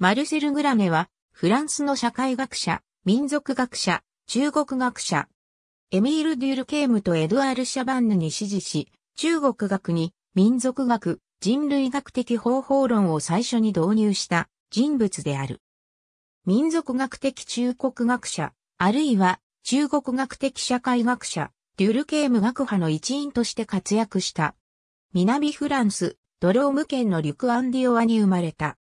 マルセル・グラネは、フランスの社会学者、民族学者、中国学者。エミール・デュルケームとエドアール・シャバンヌに支持し、中国学に民族学、人類学的方法論を最初に導入した人物である。民族学的中国学者、あるいは中国学的社会学者、デュルケーム学派の一員として活躍した。南フランス、ドローム県のリュクアンディオアに生まれた。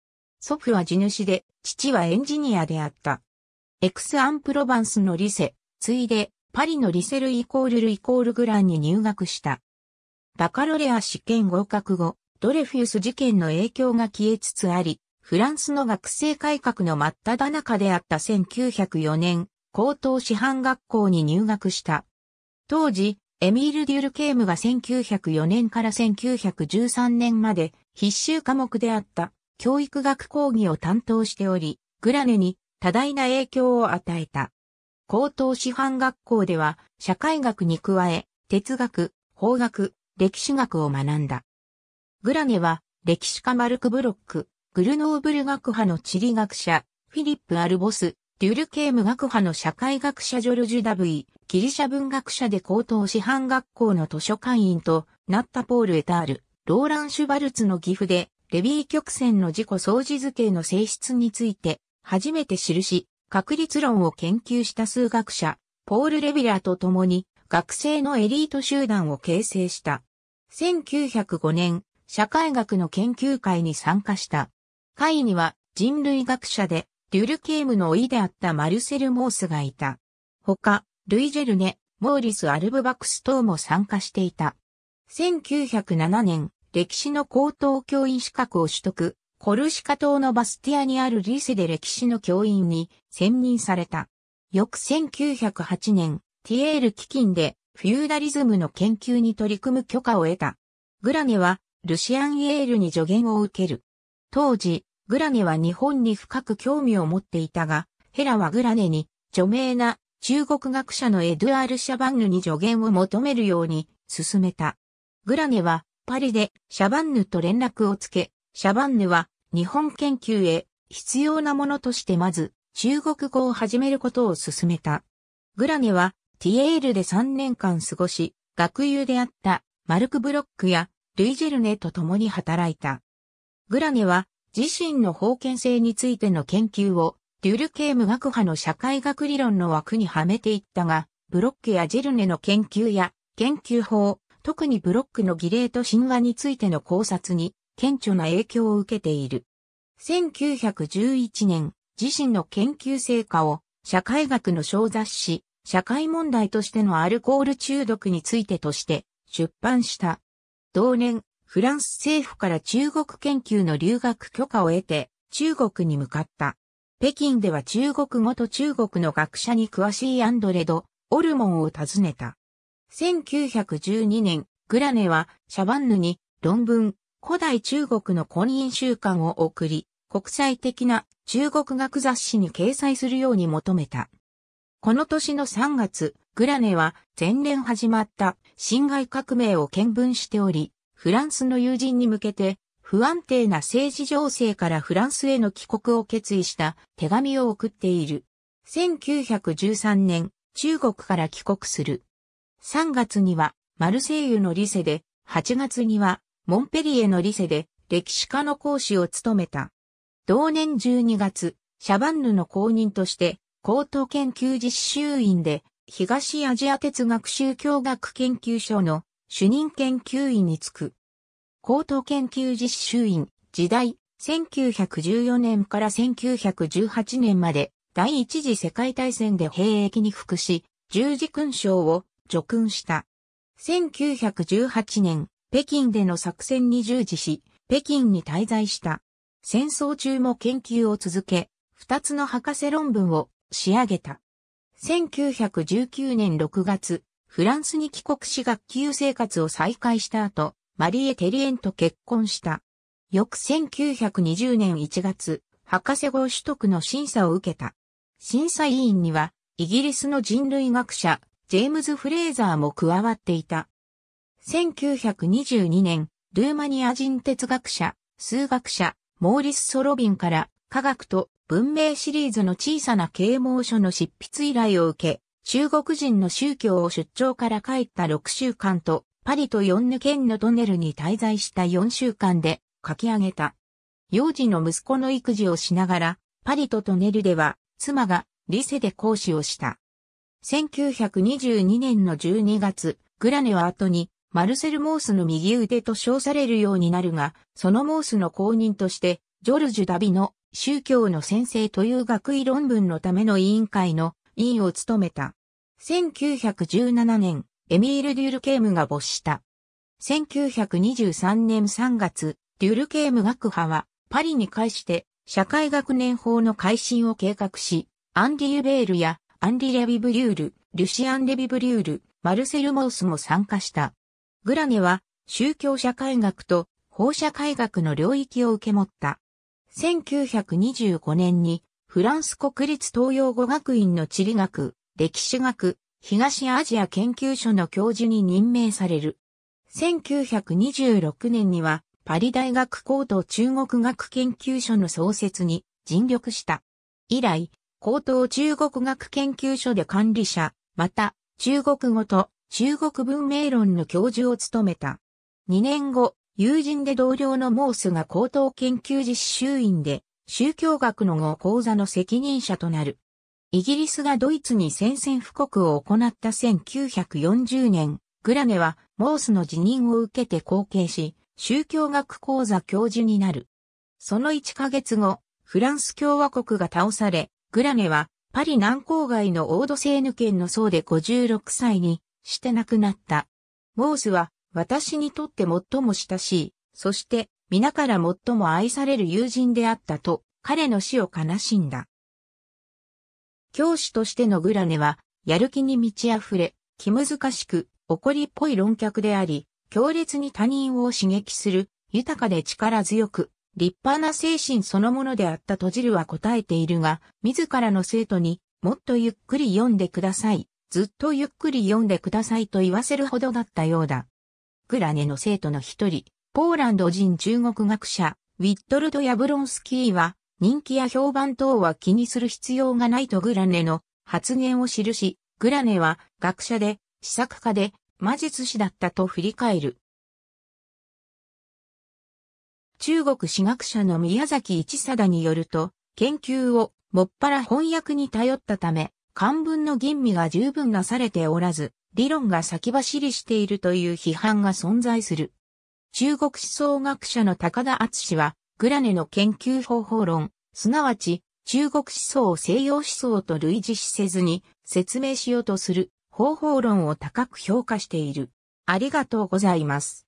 祖父は地主で、父はエンジニアであった。エクス・アンプロバンスのリセ、ついで、パリのリセルイコールルイコールグランに入学した。バカロレア試験合格後、ドレフィウス事件の影響が消えつつあり、フランスの学生改革の真っ只中であった1904年、高等師範学校に入学した。当時、エミール・デュルケームが1904年から1913年まで必修科目であった教育学講義を担当しており、グラネに多大な影響を与えた。高等師範学校では社会学に加え、哲学、法学、歴史学を学んだ。グラネは歴史家マルク・ブロック、グルノーブル学派の地理学者、フィリップ・アルボス、デュルケーム学派の社会学者ジョルジュ・ダブイ、ギリシャ文学者で高等師範学校の図書館員となったポール・エタール、ローラン・シュバルツの岐阜でデビー曲線の自己相似図形の性質について、初めて記し、確率論を研究した数学者、ポール・レビラーと共に、学生のエリート集団を形成した。1905年、社会学の研究会に参加した。会には人類学者で、デュルケームの老いであったマルセル・モースがいた。他、ルイ・ジェルネ、モーリス・アルブバクス等も参加していた。1907年、歴史の高等教員資格を取得、コルシカ島のバスティアにあるリーセで歴史の教員に選任された。翌1908年、ティエール基金でフューダリズムの研究に取り組む許可を得た。グラネはルシアン・イエールに助言を受ける。当時、グラネは日本に深く興味を持っていたが、ヘラはグラネに著名な中国学者のエドゥアール・シャバンヌに助言を求めるように進めた。グラネはパリでシャバンヌと連絡をつけ、シャバンヌは日本研究へ必要なものとしてまず中国語を始めることを勧めた。グラネはティエールで3年間過ごし、学友であったマルク・ブロックやルイジェルネと共に働いた。グラネは自身の封建性についての研究をデュルケーム学派の社会学理論の枠にはめていったが、ブロックやジェルネの研究や研究法、特にブロックの儀礼と神話についての考察に顕著な影響を受けている。1911年、自身の研究成果を社会学の小雑誌、社会問題としてのアルコール中毒についてとして出版した。同年、フランス政府から中国研究の留学許可を得て中国に向かった。北京では中国語と中国の学者に詳しいアンドレド・オルモンを訪ねた。1912年、グラネはシャバンヌに論文、古代中国の婚姻習慣を送り、国際的な中国学雑誌に掲載するように求めた。この年の3月、グラネは前年始まった侵害革命を見聞しており、フランスの友人に向けて不安定な政治情勢からフランスへの帰国を決意した手紙を送っている。1913年、中国から帰国する。3月にはマルセイユのリセで、8月にはモンペリエのリセで歴史家の講師を務めた。同年12月、シャバンヌの公認として高等研究実習院で東アジア哲学宗教学研究所の主任研究員に就く。高等研究実習院時代1914年から1918年まで第一次世界大戦で兵役に服し、十字勲章を叙勲した。1918年、北京での作戦に従事し、北京に滞在した。戦争中も研究を続け、二つの博士論文を仕上げた。1919年6月、フランスに帰国し学級生活を再開した後、マリエ・テリエンと結婚した。翌1920年1月、博士号取得の審査を受けた。審査委員には、イギリスの人類学者、ジェームズ・フレーザーも加わっていた。1922年、ルーマニア人哲学者、数学者、モーリス・ソロビンから科学と文明シリーズの小さな啓蒙書の執筆依頼を受け、中国人の宗教を出張から帰った6週間と、パリとヨンヌ県のトンネルに滞在した4週間で書き上げた。幼児の息子の育児をしながら、パリとトンネルでは、妻がリセで講師をした。1922年の12月、グラネは後に、マルセル・モースの右腕と称されるようになるが、そのモースの公認として、ジョルジュ・ダビの宗教の先生という学位論文のための委員会の委員を務めた。1917年、エミール・デュルケームが没した。1923年3月、デュルケーム学派はパリに介して社会学年法の改新を計画し、アンディ・ユベールやアンリ・レビブリュール、リュシアン・レビブリュール、マルセル・モースも参加した。グラネは宗教社会学と法社会学の領域を受け持った。1925年にフランス国立東洋語学院の地理学、歴史学、東アジア研究所の教授に任命される。1926年にはパリ大学高等中国学研究所の創設に尽力した。以来、高等中国学研究所で管理者、また、中国語と中国文明論の教授を務めた。2年後、友人で同僚のモースが高等研究実習院で、宗教学の語講座の責任者となる。イギリスがドイツに宣戦布告を行った1940年、グラネはモースの辞任を受けて後継し、宗教学講座教授になる。その1ヶ月後、フランス共和国が倒され、グラネは、パリ南郊外のオードセーヌ県の層で56歳にして亡くなった。モースは、私にとって最も親しい、そして、皆から最も愛される友人であったと、彼の死を悲しんだ。教師としてのグラネは、やる気に満ち溢れ、気難しく、怒りっぽい論客であり、強烈に他人を刺激する、豊かで力強く、立派な精神そのものであったとじるは答えているが、自らの生徒に、もっとゆっくり読んでください。ずっとゆっくり読んでくださいと言わせるほどだったようだ。グラネの生徒の一人、ポーランド人中国学者、ウィットルド・ヤブロンスキーは、人気や評判等は気にする必要がないとグラネの発言を記し、グラネは学者で、試作家で、魔術師だったと振り返る。中国史学者の宮崎一貞によると、研究をもっぱら翻訳に頼ったため、漢文の吟味が十分なされておらず、理論が先走りしているという批判が存在する。中国思想学者の高田厚氏は、グラネの研究方法論、すなわち、中国思想を西洋思想と類似しせずに説明しようとする方法論を高く評価している。ありがとうございます。